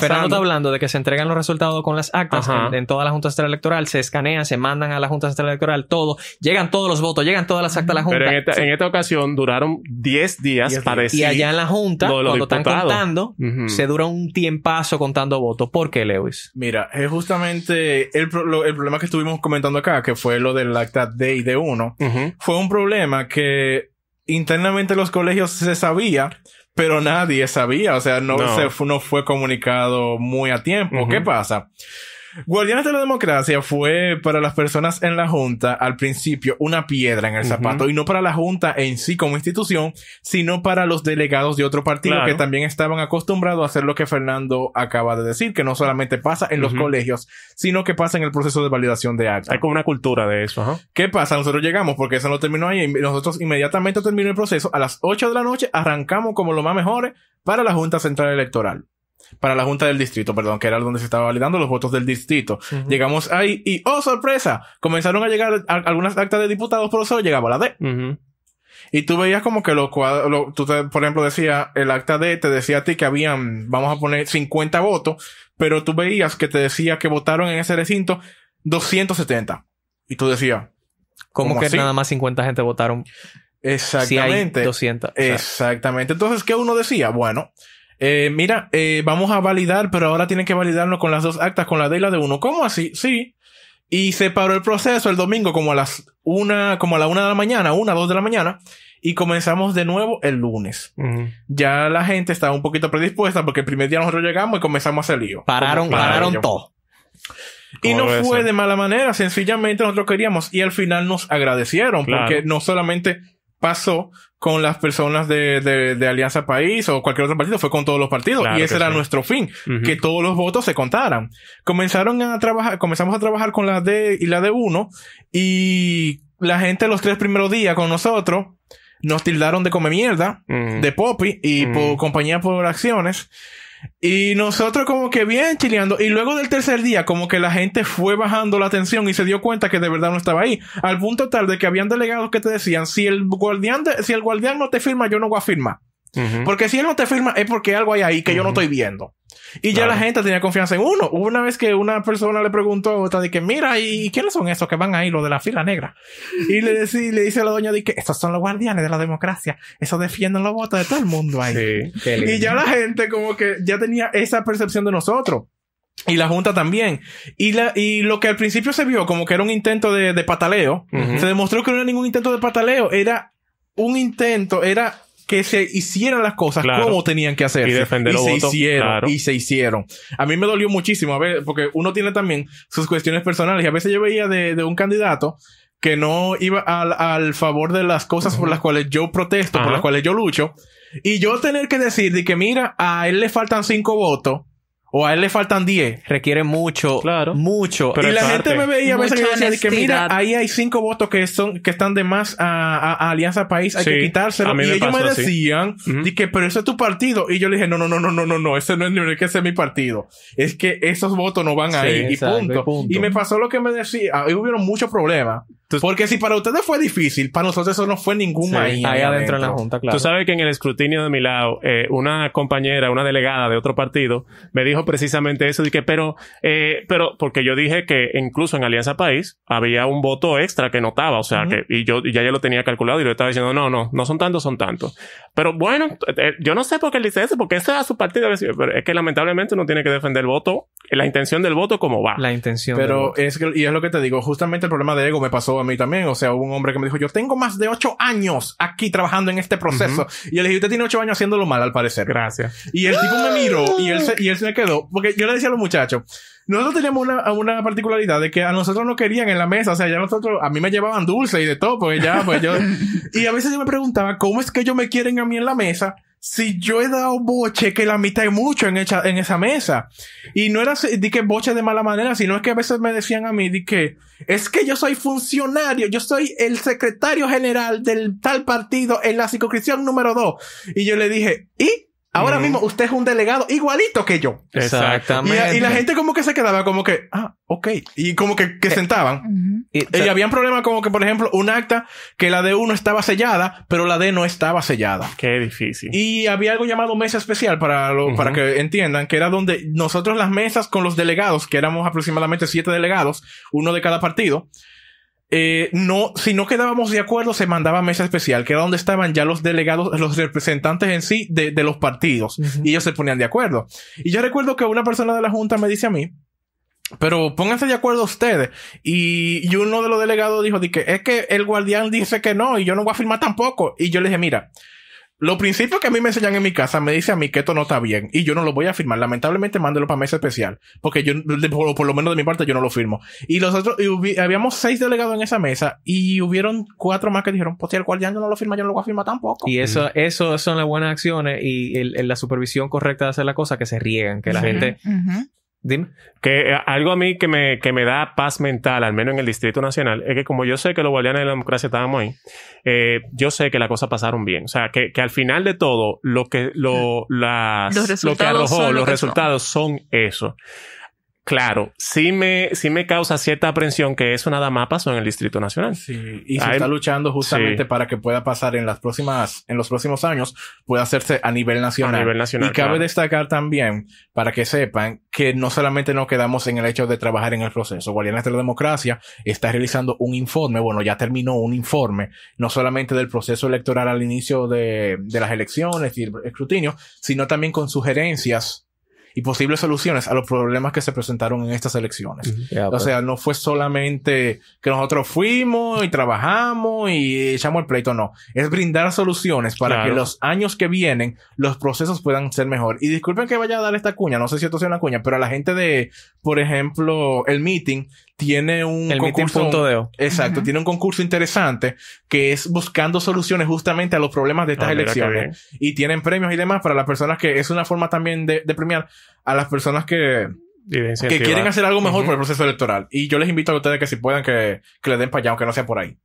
Fernando está hablando de que se entregan los resultados con las actas en, toda la Junta Central Electoral, se escanean, se mandan a la Junta Central Electoral, todo, llegan todos los votos, llegan todas las actas a la Junta. Pero en esta, ocasión duraron 10 días para decir. Y allá en la Junta, cuando están contando, se dura un tiempazo contando votos. ¿Por qué, Lewis? Mira, es justamente el, problema que estuvimos comentando acá, que fue lo del acta D y D1, fue un problema que internamente los colegios se sabía, pero nadie sabía, o sea, no, Se, no fue comunicado muy a tiempo. ¿Qué pasa? Guardianes de la Democracia fue para las personas en la Junta al principio una piedra en el zapato y no para la Junta en sí como institución, sino para los delegados de otro partido que también estaban acostumbrados a hacer lo que Fernando acaba de decir, que no solamente pasa en los colegios, sino que pasa en el proceso de validación de actos. Hay como una cultura de eso. ¿Qué pasa? Nosotros llegamos porque eso no terminó ahí. Nosotros inmediatamente terminó el proceso. A las 8 de la noche arrancamos como lo más mejores para la Junta Central Electoral para la Junta del Distrito, perdón, que era donde se estaban validando los votos del distrito. Llegamos ahí y, oh, sorpresa, comenzaron a llegar algunas actas de diputados, por eso llegaba la D. Y tú veías como que los lo, tú por ejemplo decía, el acta D te decía a ti que habían, vamos a poner 50 votos, pero tú veías que te decía que votaron en ese recinto 270. Y tú decías, ¿cómo, que nada más 50 gente votaron? Exactamente. 200. Exactamente. Entonces, ¿qué uno decía? Bueno, eh, mira, eh, vamos a validar, pero ahora tienen que validarnos con las dos actas, con la de la de uno. ¿Cómo así? Sí. Y se paró el proceso el domingo como a las una, como a la una de la mañana, una, dos de la mañana, y comenzamos de nuevo el lunes. Ya la gente estaba un poquito predispuesta porque el primer día nosotros llegamos y comenzamos a hacer lío. Pararon, pararon todo. Y no fue de mala manera, sencillamente nosotros queríamos y al final nos agradecieron porque no solamente pasó con las personas de, de, de, Alianza País o cualquier otro partido, fue con todos los partidos. y ese era nuestro fin, que todos los votos se contaran. Comenzaron a trabajar, comenzamos a trabajar con la D y la D1 y la gente los tres primeros días con nosotros nos tildaron de come mierda, de popi y por compañía por acciones. Y nosotros como que bien chileando. Y luego del tercer día, como que la gente fue bajando la atención y se dio cuenta que de verdad no estaba ahí. Al punto tal de que habían delegados que te decían, si el guardián, si el guardián no te firma, yo no voy a firmar. Porque si él no te firma es porque algo hay ahí que yo no estoy viendo. Y ya la gente tenía confianza en uno. una vez que una persona le preguntó a otra de que, mira, ¿y quiénes son esos que van ahí, los de la fila negra? Y le, le dice a la doña de que estos son los guardianes de la democracia. Esos defienden los votos de todo el mundo ahí. y ya la gente como que ya tenía esa percepción de nosotros. Y la Junta también. Y, y lo que al principio se vio como que era un intento de, pataleo, se demostró que no era ningún intento de pataleo, era un intento, era que se hicieran las cosas como tenían que hacerse. Y defender y se Hicieron, Y se hicieron. A mí me dolió muchísimo, a ver, porque uno tiene también sus cuestiones personales. Y a veces yo veía de, un candidato que no iba al, favor de las cosas por las cuales yo protesto, por las cuales yo lucho. Y yo tener que decir de que, mira, a él le faltan cinco votos o a él le faltan 10, requiere mucho, claro, mucho. y la gente me veía a veces que mira, ahí hay cinco votos que son que están de más a, Alianza País, hay que quitárselo. Y ellos me decían, que, pero ese es tu partido. Y yo le dije, no, no, no, no, no, no, no, ese no es ni que ese mi partido. Es que esos votos no van ahí y, punto. y me pasó lo que me decía, ahí hubieron muchos problemas. Porque si para ustedes fue difícil, para nosotros eso no fue ningún sí, ahí, adentro en la Junta, claro. Tú sabes que en el escrutinio de mi lado, eh, una compañera, una delegada de otro partido, me dijo precisamente eso, y pero, eh, pero, porque yo dije que incluso en Alianza País había un voto extra que notaba, o sea, que, y yo ya lo tenía calculado y lo estaba diciendo, no, no, no son tantos, son tantos. Pero bueno, eh, yo no sé por qué él dice eso, porque ese es su partido, es que lamentablemente uno tiene que defender el voto, la intención del voto como va. La intención. Pero es que, y es lo que te digo, justamente el problema de ego me pasó a mí también. O sea, hubo un hombre que me dijo, yo tengo más de ocho años aquí trabajando en este proceso. Y yo le dije, usted tiene ocho años haciéndolo mal, al parecer. Gracias. Y el tipo me miró y él se, y él se quedó. Porque yo le decía a los muchachos, nosotros teníamos una, una, particularidad de que a nosotros no querían en la mesa, o sea, ya nosotros, a mí me llevaban dulce y de todo, porque ya, pues yo, y a veces yo me preguntaba, ¿cómo es que ellos me quieren a mí en la mesa si yo he dado boche que la mitad hay mucho en, en esa mesa. Y no era di que boche de mala manera, sino es que a veces me decían a mí, di que es que yo soy funcionario, yo soy el secretario general del tal partido en la circunscripción número 2. Y yo le dije, ¿y? Ahora mm. mismo usted es un delegado igualito que yo. Exactamente. Y, la gente como que se quedaba como que, ah, ok. Y como que, que eh, sentaban. y, había un problema como que, por ejemplo, un acta que la de uno estaba sellada, pero la de no estaba sellada. Qué difícil. Y había algo llamado mesa especial para, lo, para que entiendan, que era donde nosotros las mesas con los delegados, que éramos aproximadamente siete delegados, uno de cada partido, eh, no, si no quedábamos de acuerdo, se mandaba a mesa especial, que era donde estaban ya los delegados, los representantes en sí de, de los partidos, y ellos se ponían de acuerdo. Y yo recuerdo que una persona de la Junta me dice a mí, pero pónganse de acuerdo ustedes. Y, y uno de los delegados dijo, di que es que el guardián dice que no, y yo no voy a firmar tampoco. Y yo le dije, mira, lo principal que a mí me enseñan en mi casa me dice a mí que esto no está bien y yo no lo voy a firmar. Lamentablemente, mándelo para mesa especial. Porque yo, por, lo menos de mi parte, yo no lo firmo. Y los otros, habíamos seis delegados en esa mesa y hubieron cuatro más que dijeron, pues el guardián yo no lo firma, yo no lo voy a firmar tampoco. Y eso, eso son las buenas acciones y la supervisión correcta de hacer la cosa que se riegan, que la gente, Dime. Que eh, algo a mí que me, que me da paz mental, al menos en el Distrito Nacional, es que como yo sé que los guardianes de la democracia estábamos ahí, eh, yo sé que las cosas pasaron bien. O sea, que, al final de todo, lo que, lo, los resultados, arrojó, los resultados son eso claro, sí me, sí me causa cierta aprensión que eso nada más pasó en el Distrito Nacional. Sí, y se está luchando justamente para que pueda pasar en las próximas, en los próximos años, pueda hacerse a nivel nacional. Y cabe destacar también, para que sepan, que no solamente nos quedamos en el hecho de trabajar en el proceso. Guardianes de la Democracia está realizando un informe, bueno, ya terminó un informe, no solamente del proceso electoral al inicio de, de las elecciones y el escrutinio, sino también con sugerencias y posibles soluciones a los problemas que se presentaron en estas elecciones. o pues. sea, no fue solamente que nosotros fuimos y trabajamos y echamos el pleito, no. Es brindar soluciones para que los años que vienen los procesos puedan ser mejor. Y disculpen que vaya a dar esta cuña, no sé si esto sea una cuña, pero a la gente de, por ejemplo, el meeting tiene un concurso. Exacto, tiene un concurso interesante que es buscando soluciones justamente a los problemas de ah, estas elecciones. Y tienen premios y demás para las personas que es una forma también de, premiar a las personas que, que quieren hacer algo mejor por el proceso electoral. Y yo les invito a ustedes que si puedan que, que le den para allá, aunque no sea por ahí.